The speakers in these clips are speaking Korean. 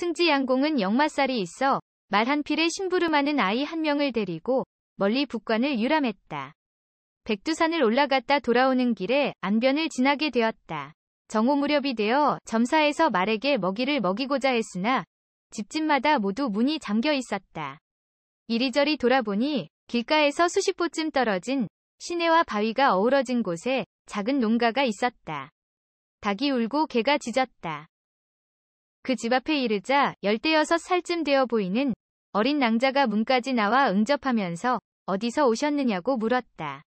승지양공은 역마살이 있어 말 한 필에 심부름하는 아이 한 명을 데리고 멀리 북관을 유람했다. 백두산을 올라갔다 돌아오는 길에 안변을 지나게 되었다. 정오 무렵이 되어 점사에서 말에게 먹이를 먹이고자 했으나 집집마다 모두 문이 잠겨 있었다. 이리저리 돌아보니 길가에서 수십 보쯤 떨어진 시내와 바위가 어우러진 곳에 작은 농가가 있었다. 닭이 울고 개가 짖었다. 그집 앞에 이르자 열대여섯 살쯤 되어 보이는 어린 낭자가 문까지 나와 응접하면서 어디서 오셨느냐고 물었다.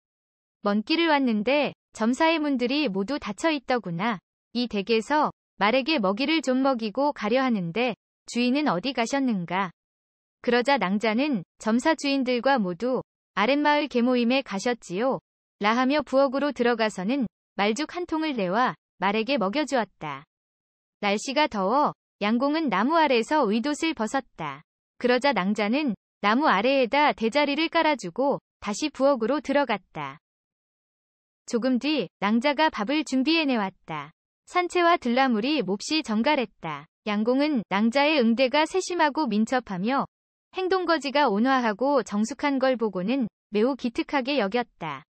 먼 길을 왔는데 점사의 문들이 모두 닫혀 있더구나. 이 댁에서 말에게 먹이를 좀 먹이고 가려 하는데 주인은 어디 가셨는가. 그러자 낭자는 점사 주인들과 모두 아랫마을 계모임에 가셨지요. 라하며 부엌으로 들어가서는 말죽 한 통을 내와 말에게 먹여주었다. 날씨가 더워 양공은 나무 아래에서 의옷을 벗었다. 그러자 낭자는 나무 아래에다 대자리를 깔아주고 다시 부엌으로 들어갔다. 조금 뒤 낭자가 밥을 준비해내왔다. 산채와 들나물이 몹시 정갈했다. 양공은 낭자의 응대가 세심하고 민첩하며 행동거지가 온화하고 정숙한 걸 보고는 매우 기특하게 여겼다.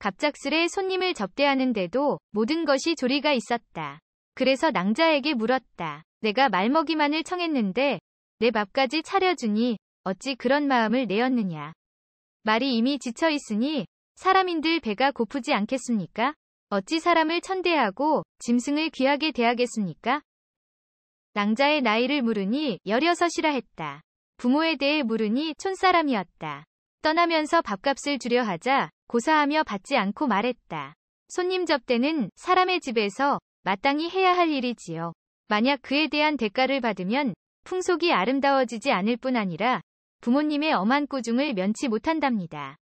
갑작스레 손님을 접대하는데도 모든 것이 조리가 있었다. 그래서 낭자에게 물었다. 내가 말먹이만을 청했는데 내 밥까지 차려주니 어찌 그런 마음을 내었느냐. 말이 이미 지쳐 있으니 사람인들 배가 고프지 않겠습니까? 어찌 사람을 천대하고 짐승을 귀하게 대하겠습니까? 낭자의 나이를 물으니 열여섯이라 했다. 부모에 대해 물으니 촌사람이었다. 떠나면서 밥값을 주려 하자 고사하며 받지 않고 말했다. 손님 접대는 사람의 집에서 마땅히 해야 할 일이지요. 만약 그에 대한 대가를 받으면 풍속이 아름다워지지 않을 뿐 아니라 부모님의 엄한 꾸중을 면치 못한답니다.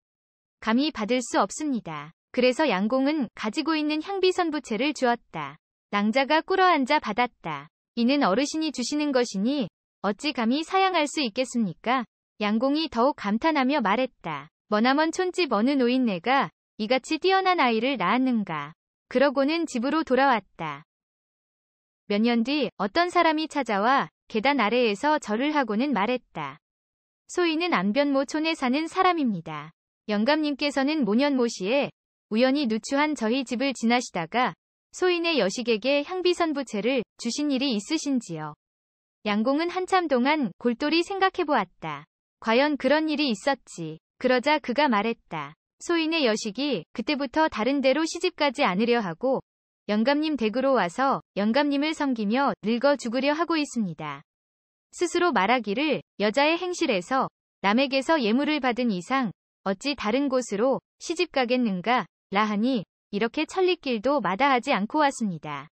감히 받을 수 없습니다. 그래서 양공은 가지고 있는 향비 선부채를 주었다. 낭자가 꿇어앉아 받았다. 이는 어르신이 주시는 것이니 어찌 감히 사양할 수 있겠습니까? 양공이 더욱 감탄하며 말했다. 머나먼 촌집 어느 노인네가 이같이 뛰어난 아이를 낳았는가. 그러고는 집으로 돌아왔다. 몇 년 뒤 어떤 사람이 찾아와 계단 아래에서 절을 하고는 말했다. 소인은 안변모촌에 사는 사람입니다. 영감님께서는 모년모시에 우연히 누추한 저희 집을 지나시다가 소인의 여식에게 향비선부채를 주신 일이 있으신지요. 양공은 한참 동안 골똘히 생각해보았다. 과연 그런 일이 있었지. 그러자 그가 말했다. 소인의 여식이 그때부터 다른 데로 시집가지 않으려 하고 영감님 댁으로 와서 영감님을 섬기며 늙어 죽으려 하고 있습니다. 스스로 말하기를 여자의 행실에서 남에게서 예물을 받은 이상 어찌 다른 곳으로 시집 가겠는가 라하니 이렇게 천리길도 마다하지 않고 왔습니다.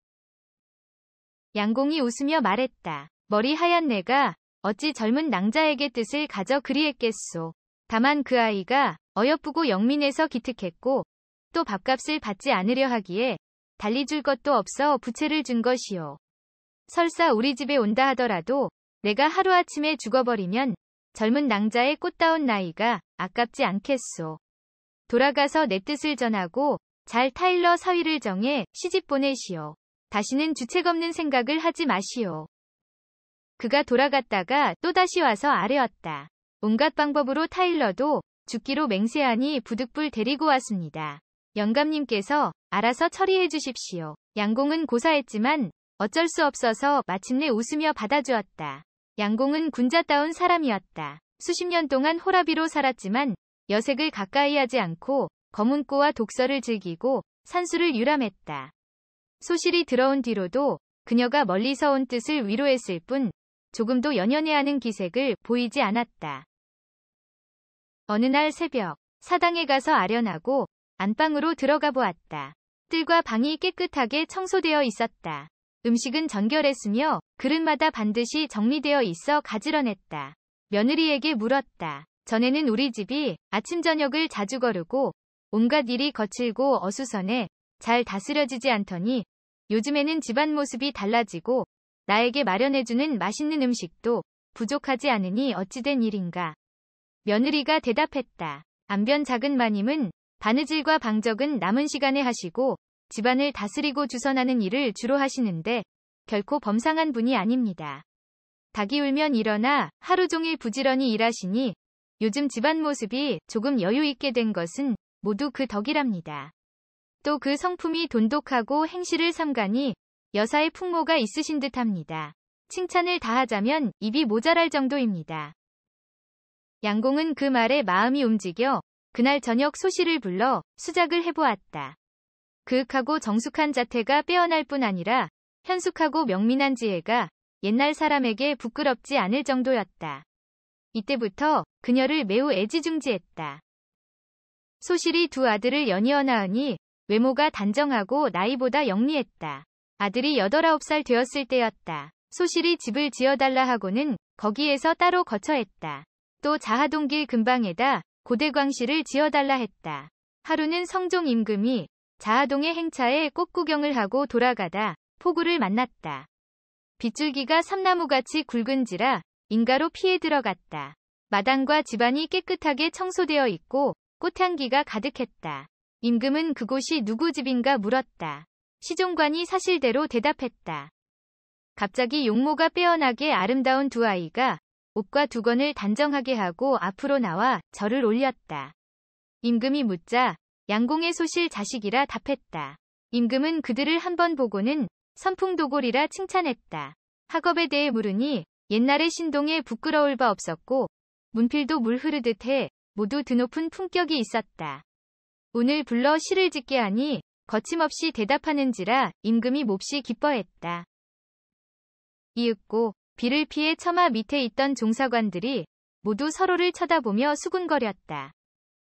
양공이 웃으며 말했다. 머리 하얀 내가 어찌 젊은 낭자에게 뜻을 가져 그리했겠소. 다만 그 아이가 어여쁘고 영민해서 기특했고 또 밥값을 받지 않으려 하기에 달리 줄 것도 없어 부채를 준 것이요. 설사 우리 집에 온다 하더라도 내가 하루아침에 죽어버리면 젊은 낭자의 꽃다운 나이가 아깝지 않겠소. 돌아가서 내 뜻을 전하고 잘 타일러 사위를 정해 시집 보내시오. 다시는 주책 없는 생각을 하지 마시오. 그가 돌아갔다가 또다시 와서 아래었다 온갖 방법으로 타일러도 죽기로 맹세하니 부득불 데리고 왔습니다. 영감님께서 알아서 처리해 주십시오. 양공은 고사했지만 어쩔 수 없어서 마침내 웃으며 받아주었다. 양공은 군자다운 사람이었다. 수십 년 동안 호라비로 살았지만 여색을 가까이 하지 않고 검은꼬와 독서를 즐기고 산수를 유람했다. 소실이 들어온 뒤로도 그녀가 멀리서 온 뜻을 위로했을 뿐 조금도 연연해하는 기색을 보이지 않았다. 어느 날 새벽 사당에 가서 아련하고 안방으로 들어가 보았다. 뜰과 방이 깨끗하게 청소되어 있었다. 음식은 정결했으며 그릇마다 반드시 정리되어 있어 가지런했다. 며느리에게 물었다. 전에는 우리 집이 아침 저녁을 자주 거르고 온갖 일이 거칠고 어수선해 잘 다스려지지 않더니 요즘에는 집안 모습이 달라지고 나에게 마련해주는 맛있는 음식도 부족하지 않으니 어찌된 일인가. 며느리가 대답했다. 안변 작은 마님은 바느질과 방적은 남은 시간에 하시고 집안을 다스리고 주선하는 일을 주로 하시는데 결코 범상한 분이 아닙니다. 닭이 울면 일어나 하루 종일 부지런히 일하시니 요즘 집안 모습이 조금 여유 있게 된 것은 모두 그 덕이랍니다. 또 그 성품이 돈독하고 행실을 삼가니 여사의 풍모가 있으신 듯합니다. 칭찬을 다하자면 입이 모자랄 정도입니다. 양공은 그 말에 마음이 움직여 그날 저녁 소시를 불러 수작을 해보았다. 그윽하고 정숙한 자태가 빼어날 뿐 아니라 현숙하고 명민한 지혜가 옛날 사람에게 부끄럽지 않을 정도였다. 이때부터 그녀를 매우 애지중지했다. 소실이 두 아들을 연이어 낳으니 외모가 단정하고 나이보다 영리했다. 아들이 8-9살 되었을 때였다. 소실이 집을 지어달라 하고는 거기에서 따로 거처했다. 또 자하동길 근방에다 고대광시를 지어달라 했다. 하루는 성종 임금이 자하동의 행차에 꽃구경을 하고 돌아가다 폭우를 만났다. 빗줄기가 삼나무같이 굵은지라 인가로 피해 들어갔다. 마당과 집안이 깨끗하게 청소되어 있고 꽃향기가 가득했다. 임금은 그곳이 누구 집인가 물었다. 시종관이 사실대로 대답했다. 갑자기 용모가 빼어나게 아름다운 두 아이가 옷과 두건을 단정하게 하고 앞으로 나와 절을 올렸다. 임금이 묻자 양공의 소실 자식이라 답했다. 임금은 그들을 한 번 보고는 선풍도골이라 칭찬했다. 학업에 대해 물으니 옛날의 신동에 부끄러울 바 없었고 문필도 물 흐르듯 해 모두 드높은 품격이 있었다. 오늘 불러 시를 짓게 하니 거침없이 대답하는지라 임금이 몹시 기뻐했다. 이윽고 비를 피해 처마 밑에 있던 종사관들이 모두 서로를 쳐다보며 수군거렸다.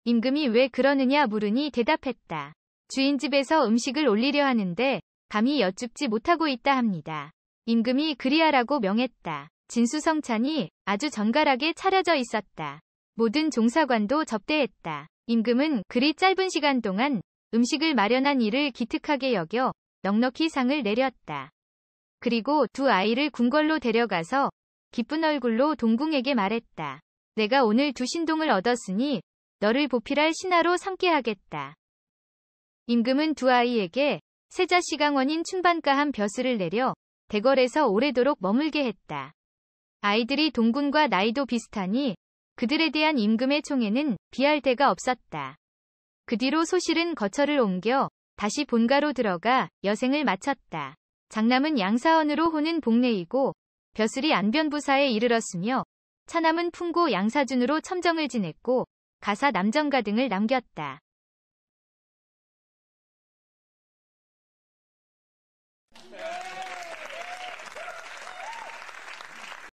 임금이 왜 그러느냐 물으니 대답했다. 주인집에서 음식을 올리려 하는데 감히 여쭙지 못하고 있다 합니다. 임금이 그리하라고 명했다. 진수성찬이 아주 정갈하게 차려져 있었다. 모든 종사관도 접대했다. 임금은 그리 짧은 시간 동안 음식을 마련한 일을 기특하게 여겨 넉넉히 상을 내렸다. 그리고 두 아이를 궁궐로 데려가서 기쁜 얼굴로 동궁에게 말했다. 내가 오늘 두 신동을 얻었으니 너를 보필할 신하로 삼게 하겠다. 임금은 두 아이에게 세자시강원인 춘반가 한 벼슬을 내려 대궐에서 오래도록 머물게 했다. 아이들이 동군과 나이도 비슷하니 그들에 대한 임금의 총에는 비할 데가 없었다. 그 뒤로 소실은 거처를 옮겨 다시 본가로 들어가 여생을 마쳤다. 장남은 양사원으로 호는 복례이고 벼슬이 안변부사에 이르렀으며 차남은 풍고 양사준으로 첨정을 지냈고 가사 남정가 등을 남겼다.